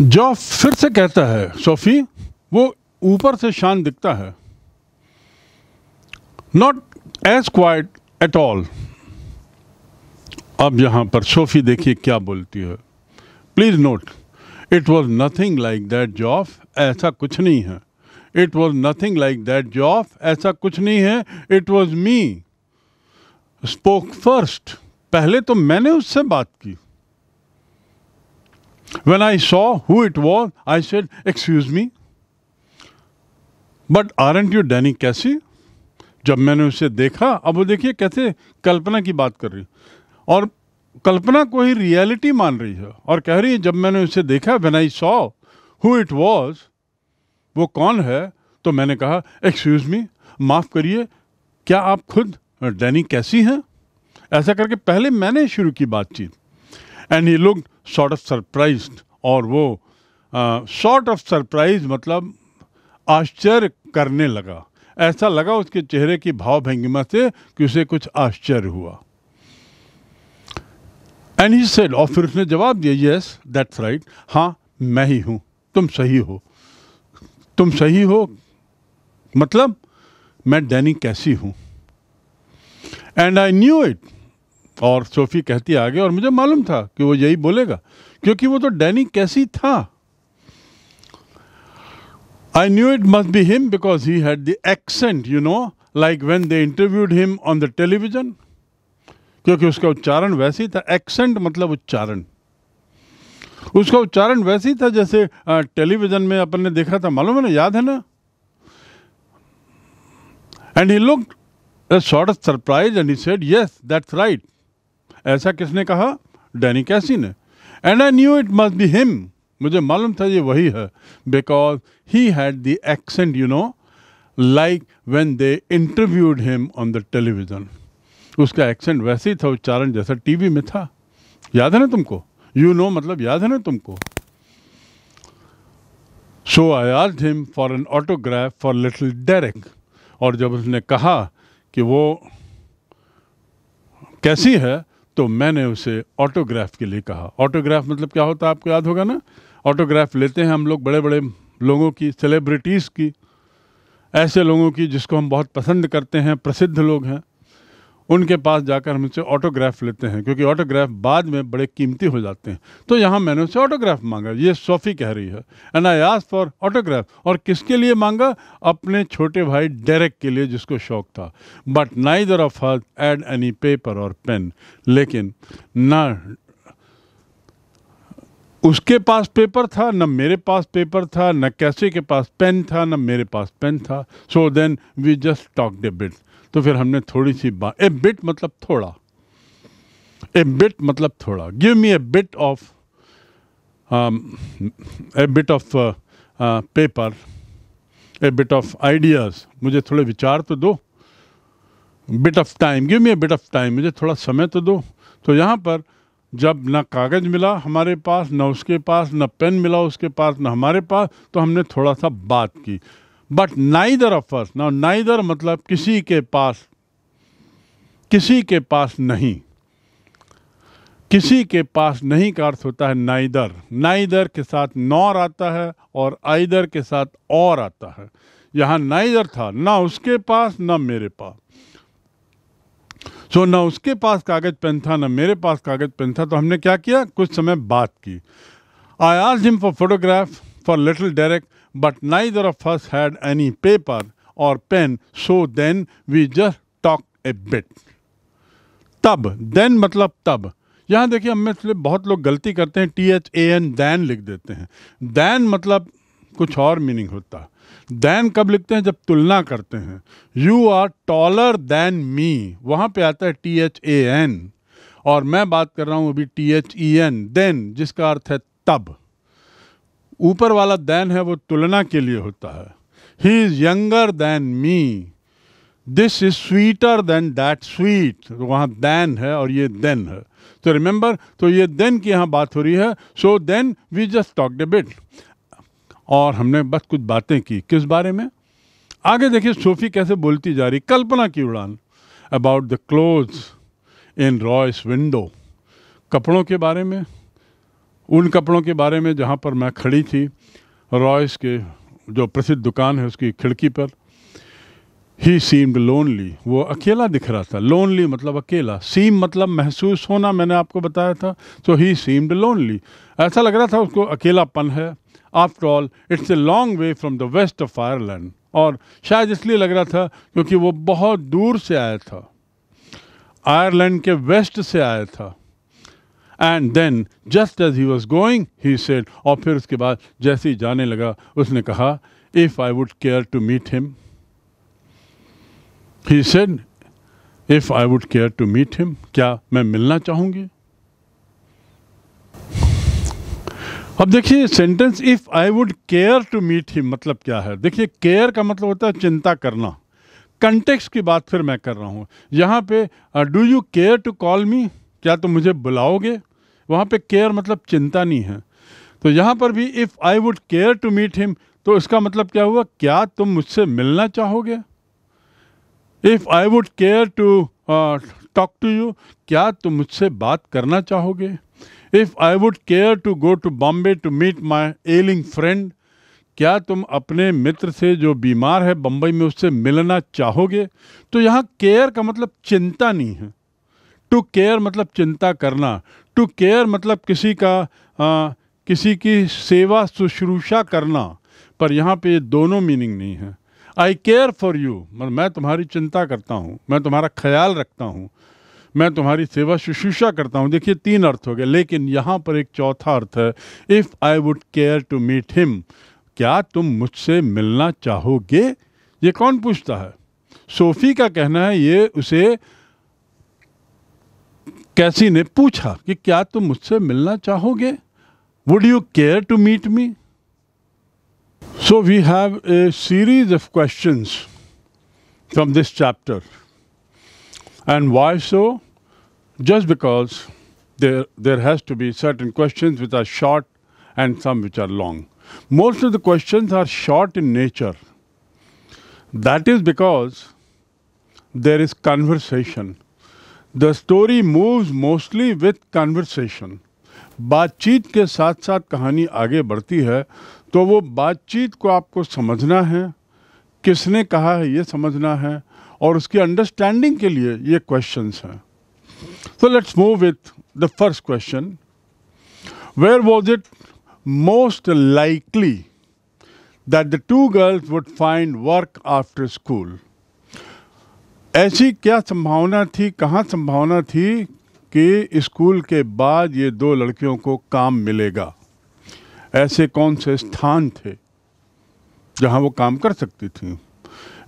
जो फिर से कहता है सोफी वो ऊपर से शांत दिखता है not as quiet at all अब यहां पर सोफी देखिए क्या बोलती है please note it was nothing like that Joff ऐसा कुछ नहीं है it was nothing like that Joff ऐसा कुछ नहीं है it was me spoke first पहले तो मैंने उससे बात की When I saw who it was, I said, Excuse me, but aren't you Danny Casey जब मैंने उसे देखा अब वो देखिए कैसे कल्पना की बात कर रही और कल्पना को ही रियलिटी मान रही है और कह रही है जब मैंने उसे देखा when I saw who it was वो कौन है तो मैंने कहा एक्सक्यूज मी माफ़ करिए क्या आप खुद डैनी कैसी हैं ऐसा करके पहले मैंने शुरू की बातचीत and he looked short of surprise और वो शॉर्ट ऑफ सरप्राइज मतलब आश्चर्य करने लगा ऐसा लगा उसके चेहरे की भाव भंगिमा से कि उसे कुछ आश्चर्य हुआ एंड ही सेड और फिर उसने जवाब दिया यस दैट्स राइट हाँ मैं ही हूँ तुम सही हो तुम सही हो मतलब मैं डैनी कैसी हूँ एंड आई न्यू इट और सोफी कहती आगे और मुझे मालूम था कि वो यही बोलेगा क्योंकि वो तो डैनी कैसी था I knew it must be him because he had the accent you know like when they interviewed him on the television क्योंकि उसका उच्चारण वैसे ही था एक्सेंट मतलब उच्चारण उसका उच्चारण वैसे ही था जैसे टेलीविजन में अपन ने देखा था मालूम है ना याद है ना and he look sort of surprise and he said yes that's right ऐसा किसने कहा डैनी कैसी ने and I knew it must be him मुझे मालूम था ये वही है because he had the accent you know like when they interviewed him on the television उसका एक्सेंट वैसे ही था उच्चारण जैसा टीवी में था याद है ना तुमको यू you नो know, मतलब याद है ना तुमको सो आई आज him for an autograph for little Derek और जब उसने कहा कि वो कैसी है तो मैंने उसे ऑटोग्राफ के लिए कहा ऑटोग्राफ मतलब क्या होता है आपको याद होगा ना ऑटोग्राफ लेते हैं हम लोग बड़े बड़े लोगों की सेलिब्रिटीज़ की ऐसे लोगों की जिसको हम बहुत पसंद करते हैं प्रसिद्ध लोग हैं उनके पास जाकर हम उनसे ऑटोग्राफ लेते हैं क्योंकि ऑटोग्राफ बाद में बड़े कीमती हो जाते हैं तो यहाँ मैंने उनसे ऑटोग्राफ मांगा ये सोफ़ी कह रही है and I ask for autograph और किसके लिए मांगा अपने छोटे भाई डेरेक के लिए जिसको शौक था but neither of had any paper और पेन लेकिन ना उसके पास पेपर था न मेरे पास पेपर था न कैसे के पास पेन था न मेरे पास पेन था so then we just talk a bit तो फिर हमने थोड़ी सी बात ए बिट मतलब थोड़ा ए बिट मतलब थोड़ा give me a bit of a bit of paper a bit of ideas मुझे थोड़े विचार तो दो bit of time give me a bit of time मुझे थोड़ा समय तो दो तो यहाँ पर जब ना कागज़ मिला हमारे पास ना उसके पास न पेन मिला उसके पास ना हमारे पास तो हमने थोड़ा सा बात की बट नाइदर ऑफ ना नाइदर मतलब किसी के पास किसी के पास नहीं किसी के पास नहीं का अर्थ होता है नाइदर नाइदर के साथ नौर आता है और आइदर के साथ और आता है यहाँ नाइदर था ना उसके पास ना मेरे पास सो so, ना उसके पास कागज़ पेन था ना मेरे पास कागज़ पेन था तो हमने क्या किया कुछ समय बात की आई आज him for photograph for little direct but neither of first had any paper और pen so then we just talk a bit तब देन मतलब तब यहाँ देखिए हम इसलिए बहुत लोग गलती करते हैं T H A N than लिख देते हैं दैन मतलब कुछ और मीनिंग होता है दैन कब लिखते हैं जब तुलना करते हैं you are taller than me वहाँ पे आता है टी एच ए एन और मैं बात कर रहा हूँ अभी T H E N then जिसका अर्थ है तब ऊपर वाला दैन है वो तुलना के लिए होता है he is younger than me this is sweeter than that sweet वहाँ दैन है और ये देन है तो रिमेंबर तो ये देन की यहाँ बात हो रही है so then we just talk the bit और हमने बस कुछ बातें की किस बारे में आगे देखिए सोफी कैसे बोलती जा रही कल्पना की उड़ान about the clothes in Royce window कपड़ों के बारे में उन कपड़ों के बारे में जहाँ पर मैं खड़ी थी रॉयस के जो प्रसिद्ध दुकान है उसकी खिड़की पर ही सीम्ड लोनली वो अकेला दिख रहा था लोनली मतलब अकेला सीम मतलब महसूस होना मैंने आपको बताया था तो ही सीम्ड लोनली ऐसा लग रहा था उसको अकेलापन है after all it's a long way from the west of Ireland और शायद इसलिए लग रहा था क्योंकि वो बहुत दूर से आया था आयरलैंड के वेस्ट से आया था and then just as he was going he said और फिर उसके बाद जैसे ही जाने लगा उसने कहा if I would care to meet him he said if I would care to meet him क्या मैं मिलना चाहूंगी अब देखिए sentence if I would care to meet him मतलब क्या है देखिए केयर का मतलब होता है चिंता करना कंटेक्स की बात फिर मैं कर रहा हूँ यहाँ पे do you care to call me क्या तुम तो मुझे बुलाओगे वहाँ पे केयर मतलब चिंता नहीं है तो यहाँ पर भी if I would care to meet him तो इसका मतलब क्या हुआ क्या तुम मुझसे मिलना चाहोगे if I would care to talk to you क्या तुम मुझसे बात करना चाहोगे if I would care to go to Bombay to meet my ailing friend क्या तुम अपने मित्र से जो बीमार है बम्बई में उससे मिलना चाहोगे तो यहाँ केयर का मतलब चिंता नहीं है टू केयर मतलब चिंता करना टू केयर मतलब किसी का आ, किसी की सेवा शुश्रूषा करना पर यहाँ पे ये दोनों मीनिंग नहीं है आई केयर फॉर यू मैं तुम्हारी चिंता करता हूँ मैं तुम्हारा ख्याल रखता हूँ मैं तुम्हारी सेवा शुशूषा करता हूँ देखिए तीन अर्थ हो गए लेकिन यहाँ पर एक चौथा अर्थ है if I would care to meet him क्या तुम मुझसे मिलना चाहोगे ये कौन पूछता है सोफी का कहना है ये उसे कैसी ने पूछा कि क्या तुम मुझसे मिलना चाहोगे would you care to meet me so we have a series of question from this chapter And why so? Just because there, there has to be certain questions which are short and some which are long. Most of the questions are short in nature. That is because there is conversation. The story moves mostly with conversation. बातचीत के साथ साथ कहानी आगे बढ़ती है तो वो बातचीत को आपको समझना है किसने कहा है ये समझना है और उसकी अंडरस्टैंडिंग के लिए ये क्वेश्चंस हैं so let's move with the first question where was it most likely that the two girls would find work after school ऐसी क्या संभावना थी कहाँ संभावना थी कि स्कूल के बाद ये दो लड़कियों को काम मिलेगा ऐसे कौन से स्थान थे जहाँ वो काम कर सकती थी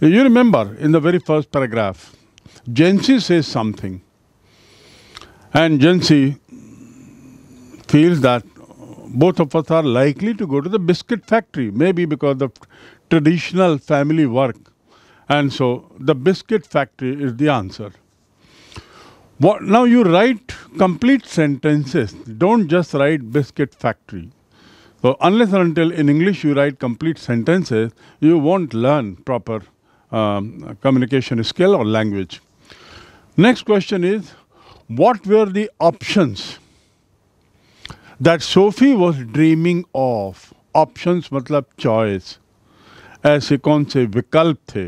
You remember in the very first paragraph, Jency says something, and Jency feels that both of us are likely to go to the biscuit factory, maybe because of traditional family work. And so the biscuit factory is the answer. What, now you write complete sentences, don't just write biscuit factory. So unless or until in English you write complete sentences, you won't learn proper um, communication skill or language. Next question is, what were the options that Sophie was dreaming of? Options मतलब choice. ऐसे कौन से विकल्प थे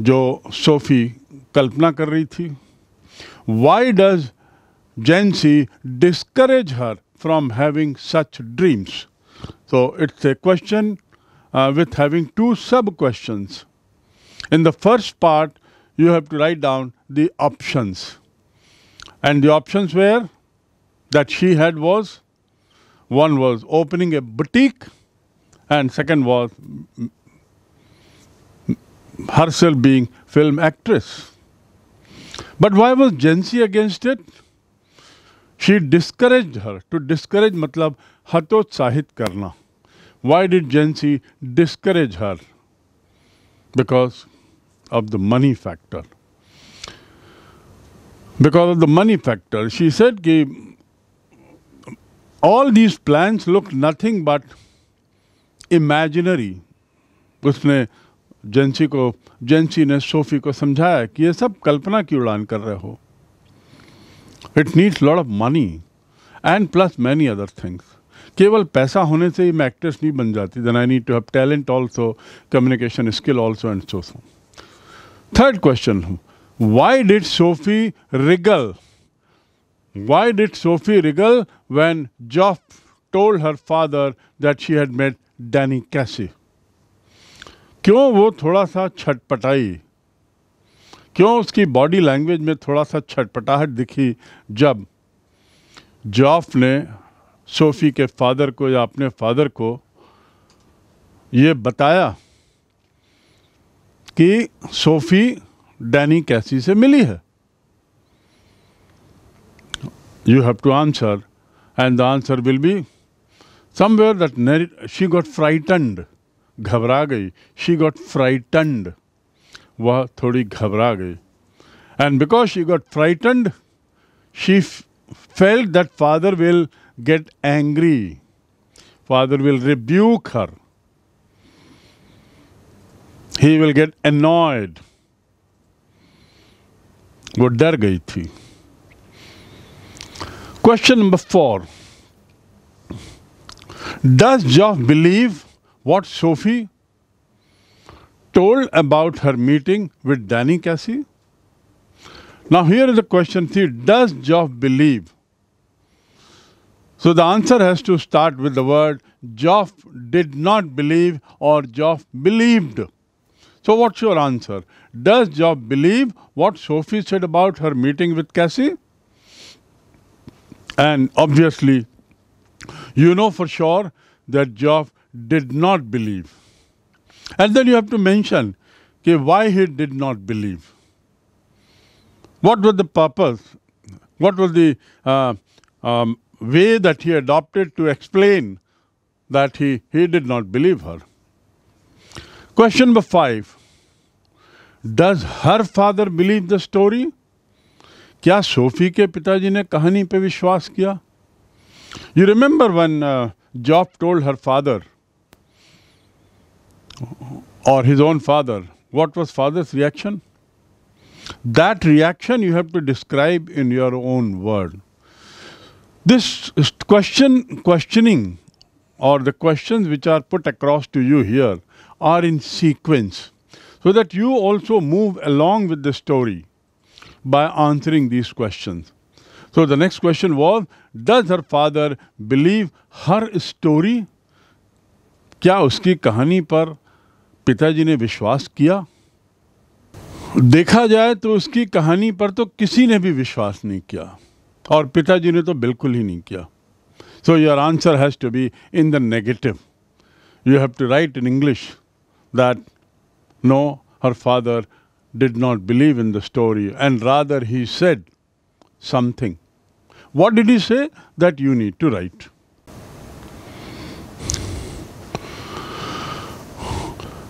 जो Sophie कल्पना कर रही थी Why does Jency discourage her? from having such dreams. So it's a question uh, with having two sub questions. In the first part, you have to write down the options. And the options were that she had was one was opening a boutique, and second was herself being film actress. But why was Jency against it? She discourage her to discourage मतलब हतोत्साहित करना why did Jansie discourage her because of the money factor because of the money factor she said कि all these plan look nothing but imaginary उसने Jansie को जेंसी ने Sophie को समझाया कि ये सब कल्पना की उड़ान कर रहे हो it needs lot of money and plus many other things केवल पैसा होने से ही मैं एक्ट्रेस नहीं बन जाती then I need to have talent also communication skill also and so so third question why did Sophie wriggle Why did Sophie wriggle when Joff told her father that she had met Danny Cassie? क्यों वो थोड़ा सा छटपटाई क्यों उसकी body language में थोड़ा सा छटपटाहट दिखी जब जॉफ ने सोफी के फादर को या अपने फादर को ये बताया कि सोफी डैनी कैसी से मिली है you have to answer and the answer will be somewhere that she got frightened घबरा गई शी गॉट फ्राइटंड वह थोड़ी घबरा गई and because she got frightened she felt that father will get angry father will rebuke her he will get annoyed वो डर गई थी question number four does Geoff believe what Sophie told about her meeting with Danny Cassie? Now, here is the question See, Does Job believe? So, the answer has to start with the word Job did not believe or Job believed. So, what's your answer? Does Job believe what Sophie said about her meeting with Cassie? And obviously, you know for sure that Job did not believe. And then you have to mention okay, why he did not believe. What was the purpose? What was the uh, um, way that he adopted to explain that he, he did not believe her? Question number five Does her father believe the story? क्या Sophie के पिताजी ने कहानी पे विश्वास किया you remember when Job told her father or his own father, what was father's reaction? That reaction you have to describe in your own word. This question, questioning or the questions which are put across to you here are in sequence so that you also move along with the story by answering these questions. So the next question was Does her father believe her story? क्या उसकी कहानी पर पिताजी ने विश्वास किया देखा जाए तो उसकी कहानी पर तो किसी ने भी विश्वास नहीं किया और पिताजी ने तो बिल्कुल ही नहीं किया so your answer has to be in the negative you have to write in English that no her father did not believe in the story and rather he said something what did you say that you need to write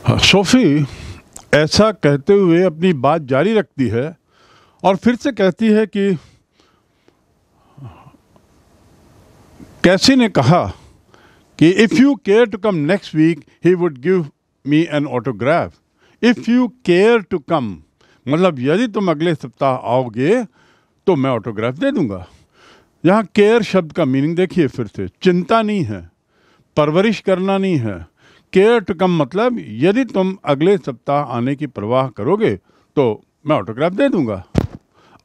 Sophie हाँ, ऐसा कहते हुए अपनी बात जारी रखती है और फिर से कहती है कि कैसी ने कहा कि if you care to come next week he would give me an autograph if you care to come मतलब यदि तुम अगले सप्ताह आओगे तो मैं ऑटोग्राफ दे दूंगा यहाँ केयर शब्द का मीनिंग देखिए फिर से चिंता नहीं है परवरिश करना नहीं है केयर टू कम मतलब यदि तुम अगले सप्ताह आने की परवाह करोगे तो मैं ऑटोग्राफ दे दूंगा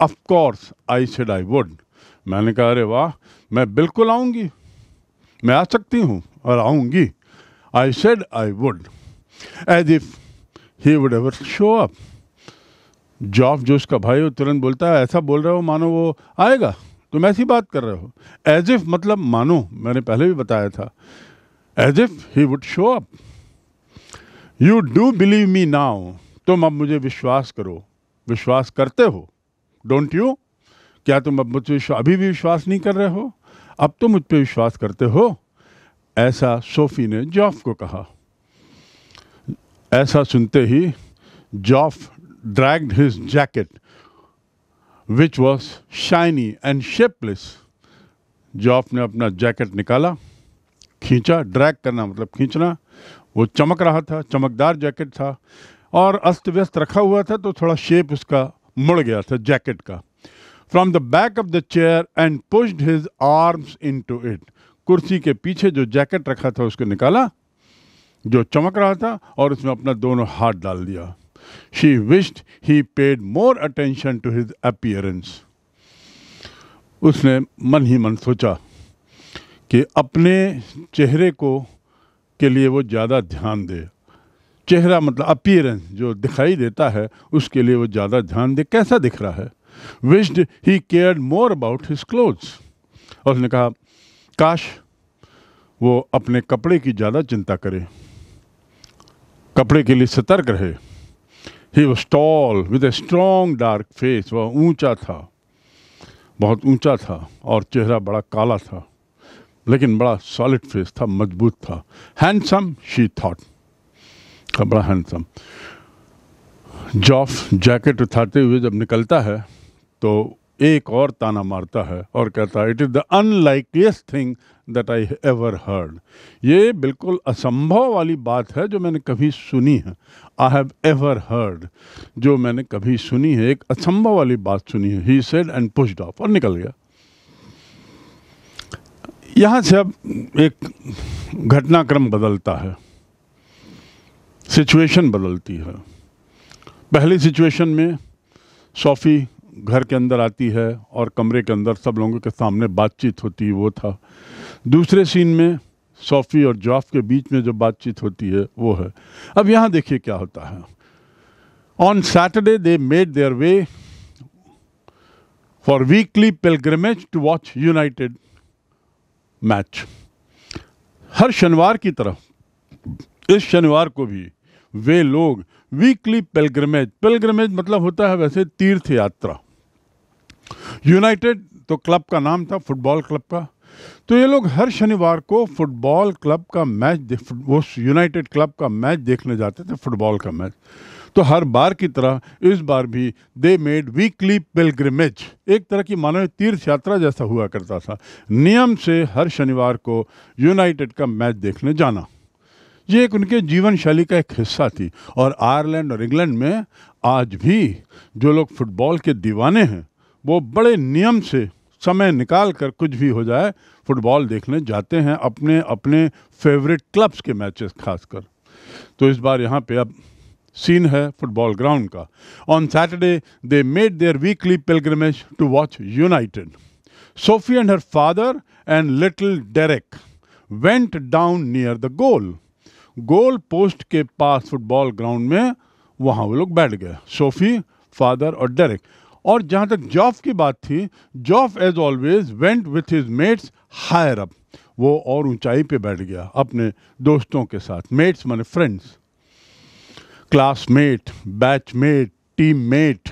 off I said I would मैंने कहा अरे वाह मैं बिल्कुल आऊँगी मैं आ सकती हूँ और आऊँगी I said I would as if he would ever show up Job जो उसका भाई वो तुरंत बोलता है ऐसा बोल रहे हो मानो वो आएगा तुम ऐसी बात कर रहे हो एज इफ मतलब मानो मैंने पहले भी बताया था as if he would show up you do believe me now तुम अब मुझे विश्वास करो विश्वास करते हो डोंट यू क्या तुम अब मुझे विश्वास अभी भी विश्वास नहीं कर रहे हो अब तुम मुझ पर विश्वास करते हो ऐसा सोफी ने जॉफ को कहा ऐसा सुनते ही Geoff dragged his jacket which was shiny and shapeless Geoff ने अपना जैकेट निकाला खींचा ड्रैग करना मतलब खींचना वो चमक रहा था चमकदार जैकेट था और अस्त व्यस्त रखा हुआ था तो थोड़ा शेप उसका मुड़ गया था जैकेट का from the back of the chair and pushed his arms into it कुर्सी के पीछे जो जैकेट रखा था उसको निकाला जो चमक रहा था और उसमें अपना दोनों हाथ डाल दिया she wished he paid more attention to his appearance उसने मन ही मन सोचा कि अपने चेहरे को के लिए वो ज़्यादा ध्यान दे चेहरा मतलब अपियरेंस जो दिखाई देता है उसके लिए वो ज़्यादा ध्यान दे कैसा दिख रहा है wished he care more about his clothes और उसने कहा काश वो अपने कपड़े की ज़्यादा चिंता करे कपड़े के लिए सतर्क रहे he was tall with a strong dark face वह ऊंचा था बहुत ऊंचा था और चेहरा बड़ा काला था लेकिन बड़ा सॉलिड फेस था मजबूत था हैंडसम शी थॉट बड़ा हैंडसम जॉफ जैकेट उठाते हुए जब निकलता है तो एक और ताना मारता है और कहता है it is the unlikeliest thing that I ever heard ये बिल्कुल असंभव वाली बात है जो मैंने कभी सुनी है आई हैव एवर हर्ड जो मैंने कभी सुनी है एक असंभव वाली बात सुनी है he said and pushed off और निकल गया यहाँ से अब एक घटनाक्रम बदलता है सिचुएशन बदलती है पहली सिचुएशन में सोफ़ी घर के अंदर आती है और कमरे के अंदर सब लोगों के सामने बातचीत होती है वो था दूसरे सीन में सोफ़ी और जॉफ के बीच में जो बातचीत होती है वो है अब यहाँ देखिए क्या होता है on Saturday they made their way for weekly pilgrimage to watch United match हर शनिवार की तरह इस शनिवार को भी वे लोग वीकली पेलग्रमेज पेलग्रमेज मतलब होता है वैसे तीर्थ यात्रा यूनाइटेड तो क्लब का नाम था फुटबॉल क्लब का तो ये लोग हर शनिवार को फुटबॉल क्लब का मैच वो यूनाइटेड क्लब का मैच देखने जाते थे फुटबॉल का मैच तो हर बार की तरह इस बार भी दे मेड वीकली पिलग्रिमेज एक तरह की मानव तीर्थ यात्रा जैसा हुआ करता था नियम से हर शनिवार को यूनाइटेड का मैच देखने जाना ये एक उनके जीवन शैली का एक हिस्सा थी और आयरलैंड और इंग्लैंड में आज भी जो लोग फुटबॉल के दीवाने हैं वो बड़े नियम से समय निकाल कर कुछ भी हो जाए फुटबॉल देखने जाते हैं अपने अपने फेवरेट क्लब्स के मैचेस खासकर तो इस बार यहाँ पे अब सीन है फुटबॉल ग्राउंड का on Saturday they made their weekly pilgrimage to watch United Sophie and her father and little Derek went down near the goal goal post के पास फुटबॉल ग्राउंड में वहाँ वो लोग बैठ गए सोफी फादर और डेरेक और जहाँ तक जॉफ की बात थी Geoff as always went with his mates higher up वो और ऊंचाई पे बैठ गया अपने दोस्तों के साथ मेट्स माने फ्रेंड्स क्लासमेट बैचमेट टीममेट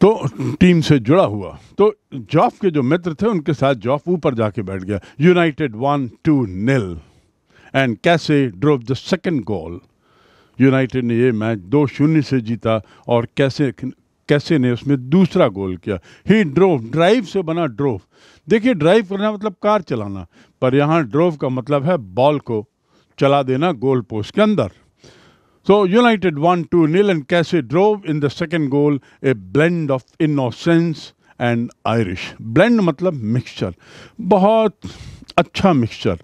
तो टीम से जुड़ा हुआ तो जॉफ के जो मित्र थे उनके साथ जॉफ ऊपर जाके बैठ गया United one two nil and Casey drove the second goal United ने ये मैच दो शून्य से जीता और कैसे कैसे ने उसमें दूसरा गोल किया ही ड्रोव ड्राइव से बना ड्रोव देखिए ड्राइव करना मतलब कार चलाना पर यहाँ ड्रोव का मतलब है बॉल को चला देना गोल पोस्ट के अंदर So United won 2 nil and कैसे drove in the second goal a blend of innocence and Irish. Blend मतलब mixture. बहुत अच्छा mixture.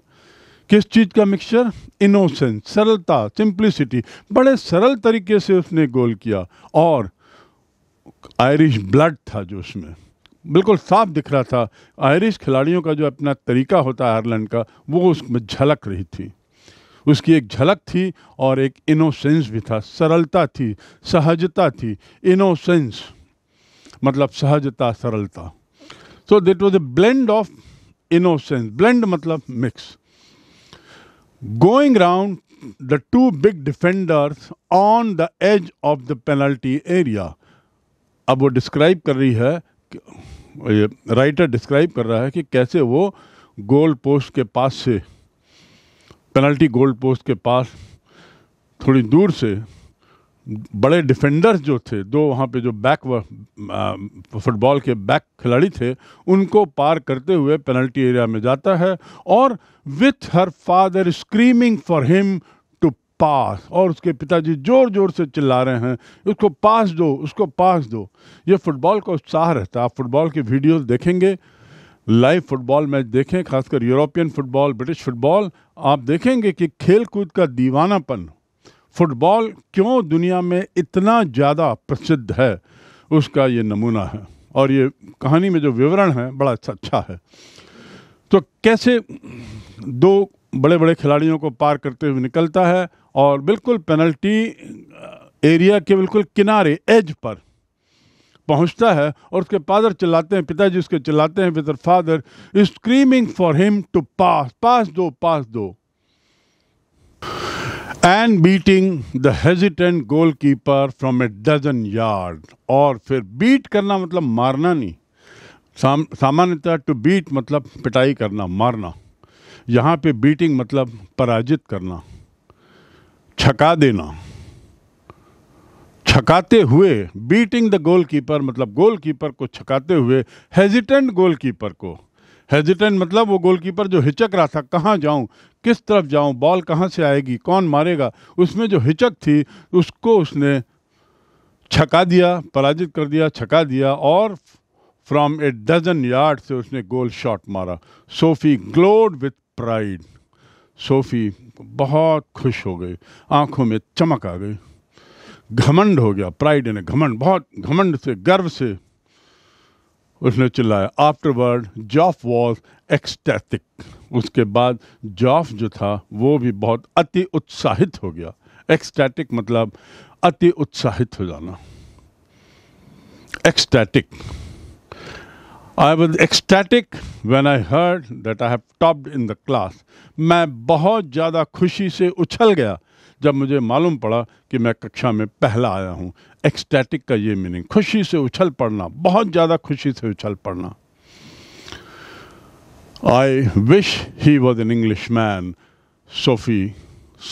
किस चीज़ का मिक्सचर इनोसेंस सरलता सिंप्लिसिटी बड़े सरल तरीके से उसने गोल किया और आयरिश ब्लड था जो उसमें बिल्कुल साफ दिख रहा था आयरिश खिलाड़ियों का जो अपना तरीका होता है आयरलैंड का वो उसमें झलक रही थी उसकी एक झलक थी और एक इनोसेंस भी था सरलता थी सहजता थी इनोसेंस मतलब सहजता सरलता so it was a blend of innocence blend मतलब mix going round the two big defenders on the edge of the penalty area अब वो डिस्क्राइब कर रही है राइटर डिस्क्राइब कर रहा है कि कैसे वो गोल पोस्ट के पास से पेनल्टी गोल पोस्ट के पास थोड़ी दूर से बड़े डिफेंडर्स जो थे दो वहाँ पे जो बैक फुटबॉल के बैक खिलाड़ी थे उनको पार करते हुए पेनल्टी एरिया में जाता है और with her father screaming for him to pass और उसके पिताजी ज़ोर ज़ोर से चिल्ला रहे हैं उसको पास दो उसको पास दो ये फुटबॉल का उत्साह रहता है आप फुटबॉल की वीडियोज़ देखेंगे लाइव फुटबॉल मैच देखें खासकर यूरोपियन फुटबॉल ब्रिटिश फुटबॉल आप देखेंगे कि खेल कूद का दीवानापन फुटबॉल क्यों दुनिया में इतना ज़्यादा प्रसिद्ध है उसका ये नमूना है और ये कहानी में जो विवरण है बड़ा अच्छा अच्छा है तो कैसे दो बड़े बड़े खिलाड़ियों को पार करते हुए निकलता है और बिल्कुल पेनल्टी एरिया के बिल्कुल किनारे एज पर पहुंचता है और उसके फादर चिल्लाते हैं पिताजी उसके चिल्लाते हैं with father screaming for him to pass pass दो पास दो and beating the hesitant goal keeper from a dozen yard और फिर बीट करना मतलब मारना नहीं साम, सामान्यतः टू बीट मतलब पिटाई करना मारना यहाँ पे बीटिंग मतलब पराजित करना छका देना छकाते हुए बीटिंग द गोलकीपर मतलब गोलकीपर को छकाते हुए हेजिटेंट गोलकीपर को हेजिटेंट मतलब वो गोलकीपर जो हिचक रहा था कहाँ जाऊँ किस तरफ जाऊँ बॉल कहाँ से आएगी कौन मारेगा उसमें जो हिचक थी उसको उसने छका दिया पराजित कर दिया छका दिया और फ्रॉम ए डजन यार्ड से उसने गोल शॉट मारा Sophie glowed with pride Sophie बहुत खुश हो गई आंखों में चमक आ गई घमंड हो गया प्राइड यानी घमंड बहुत घमंड से गर्व से उसने चिल्लाया afterward Geoff was ecstatic उसके बाद जॉफ जो था वो भी बहुत अति उत्साहित हो गया एक्सटैटिक मतलब अति उत्साहित हो जाना ecstatic I was ecstatic when I heard that I have topped in the class मैं बहुत ज़्यादा खुशी से उछल गया जब मुझे मालूम पड़ा कि मैं कक्षा में पहला आया हूँ एक्सटैटिक का ये मीनिंग खुशी से उछल पड़ना बहुत ज़्यादा खुशी से उछल पड़ना I wish he was an English man Sophie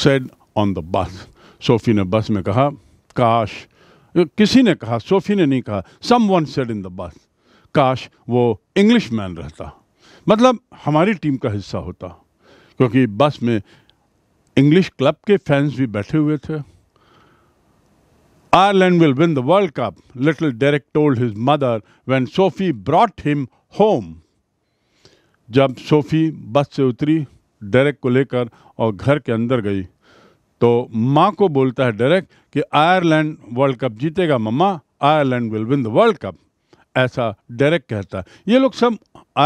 said on the bus Sophie ने बस में कहा काश किसी ने कहा सोफ़ी ने नहीं कहा someone said in the bus काश वो इंग्लिश मैन रहता मतलब हमारी टीम का हिस्सा होता क्योंकि बस में इंग्लिश क्लब के फैंस भी बैठे हुए थे Ireland will win the world cup little Derek told his mother when Sophie brought him home जब सोफी बस से उतरी डेरेक को लेकर और घर के अंदर गई तो माँ को बोलता है डेरेक कि आयरलैंड वर्ल्ड कप जीतेगा मम्मा Ireland will win the world cup ऐसा डेरेक कहता है ये लोग सब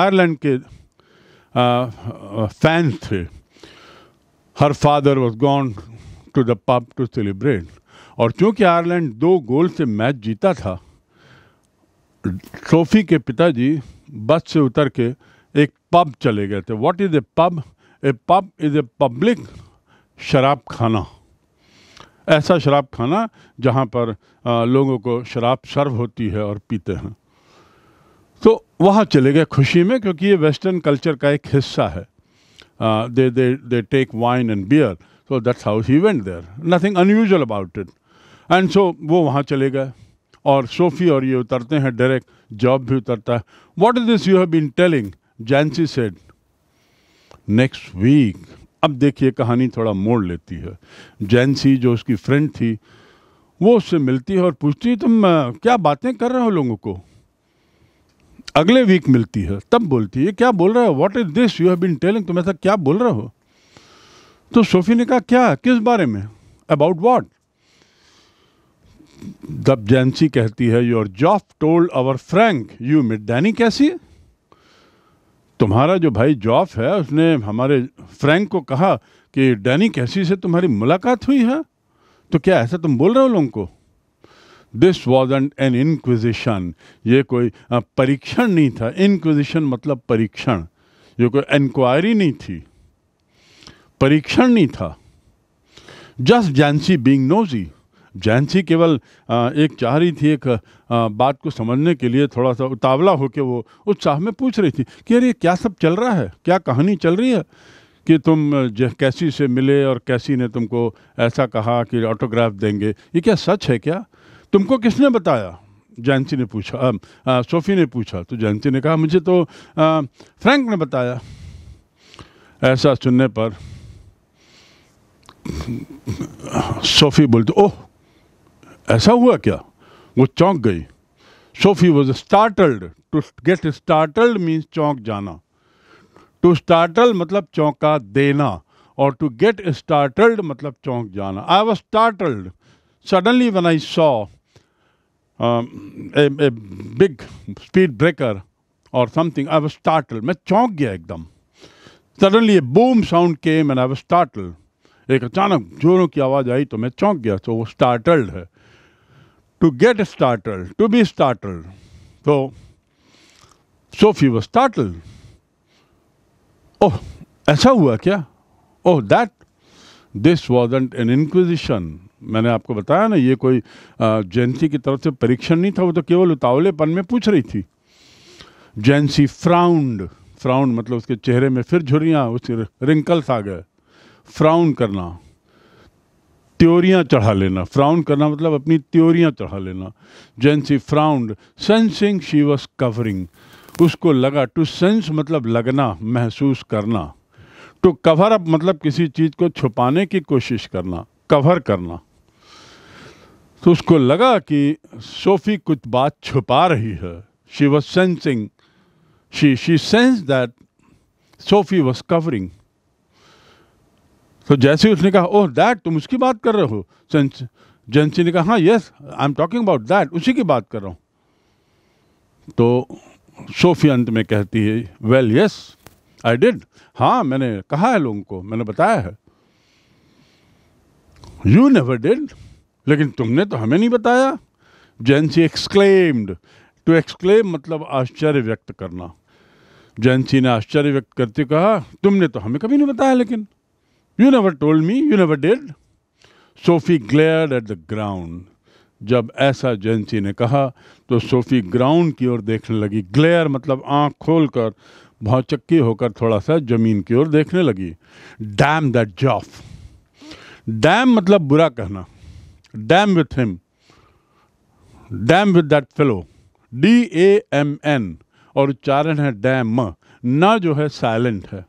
आयरलैंड के फैंस थे her father was gone to the pub to celebrate और चूंकि आयरलैंड दो गोल से मैच जीता था ट्रॉफी के पिताजी बस से उतर के एक पब चले गए थे what is a pub a pub is a public शराब खाना ऐसा शराब खाना जहाँ पर आ, लोगों को शराब सर्व होती है और पीते हैं तो वहाँ चले गए खुशी में क्योंकि ये वेस्टर्न कल्चर का एक हिस्सा है uh, they, they, they take wine and beer. So that's how he went there. Nothing unusual about it. And so so, वो वहाँ चले गए और सोफी और ये उतरते हैं डायरेक्ट जॉब भी उतरता है what is this you have been telling Jansie said next week अब देखिए कहानी थोड़ा मोड़ लेती है जैंसी जो उसकी फ्रेंड थी वो उससे मिलती है और पूछती है तुम uh, क्या बातें कर रहे हो लोगों को अगले वीक मिलती है तब बोलती है क्या बोल रहा है what is this you have been telling तुम ऐसा क्या बोल रहे हो तो सोफी ने कहा क्या किस बारे में अबाउट वॉट दब जैंसी कहती है your Geoff told our Frank you met Danny Casey तुम्हारा जो भाई जॉफ है उसने हमारे फ्रैंक को कहा कि डैनी कैसी से तुम्हारी मुलाकात हुई है तो क्या ऐसा तुम बोल रहे हो लोगों को दिस वॉज एन इनक्विजिशन ये कोई परीक्षण नहीं था इनक्विजिशन मतलब परीक्षण ये कोई इंक्वायरी नहीं थी परीक्षण नहीं था just Jansie being nosy Jansie केवल एक चाह रही थी एक बात को समझने के लिए थोड़ा सा उतावला होकर वो उत्साह में पूछ रही थी कि अरे क्या सब चल रहा है क्या कहानी चल रही है कि तुम कैसी से मिले और कैसी ने तुमको ऐसा कहा कि ऑटोग्राफ देंगे ये क्या सच है क्या तुमको किसने बताया जयंती ने पूछा आ, आ, सोफी ने पूछा तो जयंती ने कहा मुझे तो आ, फ्रैंक ने बताया ऐसा सुनने पर सोफी बोलती ओह ऐसा हुआ क्या वो चौंक गई Sophie was startled to get startled means चौंक जाना टू स्टार्टल मतलब चौंका देना और टू गेट स्टार्टल्ड मतलब चौंक जाना I was startled suddenly when I saw um, a, a big speed breaker or something. I was मैं चौंक गया एकदम सडनली बूम साउंड के मैन आई वाज स्टार्टल्ड एक अचानक जोरों की आवाज़ आई तो मैं चौंक गया तो वो स्टार्टल्ड है to get startle to be startle तो सोफी वॉज स्टार्टल ओह ऐसा हुआ क्या oh that this was an inquisition मैंने आपको बताया ना ये कोई जयंती की तरफ से परीक्षण नहीं था वो तो केवल उतावलेपन में पूछ रही थी जेंसी फ्राउंड फ्राउंड मतलब उसके चेहरे में फिर झुरियाँ उस रिंकल्स आ गए फ्राउंड करना त्योरियाँ चढ़ा लेना फ्राउंड करना मतलब अपनी त्योरियाँ चढ़ा लेना Jansie frowned sensing she was covering उसको लगा टू सेंस मतलब लगना महसूस करना टू कवर अप मतलब किसी चीज़ को छुपाने की कोशिश करना कवर करना तो उसको लगा कि सोफी कुछ बात छुपा रही है she was sensing she she sense that Sophie was covering तो जैसे उसने कहा ओह oh, दैट तुम उसकी बात कर रहे हो सेंस जेंसी ने कहा हाँ yes I am talking about that उसी की बात कर रहा हूँ तो सोफी अंत में कहती है वेल यस आई डिड हाँ मैंने कहा है लोगों को मैंने बताया है यू नेवर डिड लेकिन तुमने तो हमें नहीं बताया जैनसी एक्सक्लेम्ड टू एक्सक्लेम मतलब आश्चर्य व्यक्त करना जैनसी ने आश्चर्य व्यक्त करते कहा तुमने तो हमें कभी नहीं बताया लेकिन you never told me you never did Sophie glared at the ground जब ऐसा जैनसी ने कहा तो सोफी ग्राउंड की ओर देखने लगी ग्लेयर मतलब आँख खोल कर भौचक्की होकर थोड़ा सा जमीन की ओर देखने लगी डैम दैट जॉफ डैम मतलब बुरा कहना damn with him damn with that fellow D A M N और उच्चारण है डैम न जो है साइलेंट है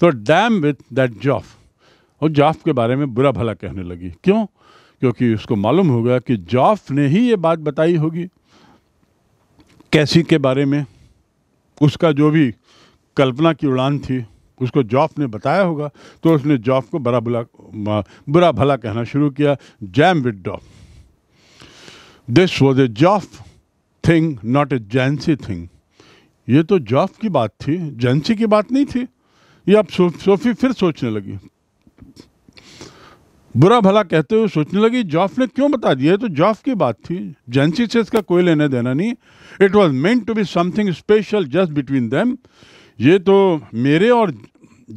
तो डैम विथ दैट जॉफ और जाफ के बारे में बुरा भला कहने लगी क्यों क्योंकि उसको मालूम होगा कि जॉफ ने ही ये बात बताई होगी कैसी के बारे में उसका जो भी कल्पना की उड़ान थी उसको जॉफ ने बताया होगा तो उसने जॉफ को बड़ा बुला बुरा भला कहना शुरू किया damn with Geoff this was a Geoff thing not a Jansie thing ये तो जॉफ की बात थी जैंसी की बात नहीं थी ये अब सोफी फिर सोचने लगी बुरा भला कहते हुए सोचने लगी जॉफ ने क्यों बता दिया तो जॉफ की बात थी जेंसी से इसका कोई लेने देना नहीं it was meant to be something special just between them ये तो मेरे और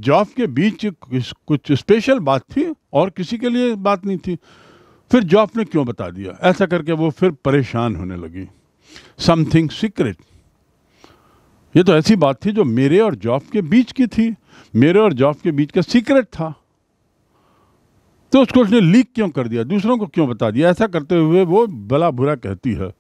जॉफ के बीच कुछ स्पेशल बात थी और किसी के लिए बात नहीं थी फिर जॉफ ने क्यों बता दिया ऐसा करके वो फिर परेशान होने लगी समथिंग सीक्रेट ये तो ऐसी बात थी जो मेरे और जॉफ के बीच की थी मेरे और जॉफ के बीच का सीक्रेट था तो उसको उसने लीक क्यों कर दिया दूसरों को क्यों बता दिया ऐसा करते हुए वो भला बुरा कहती है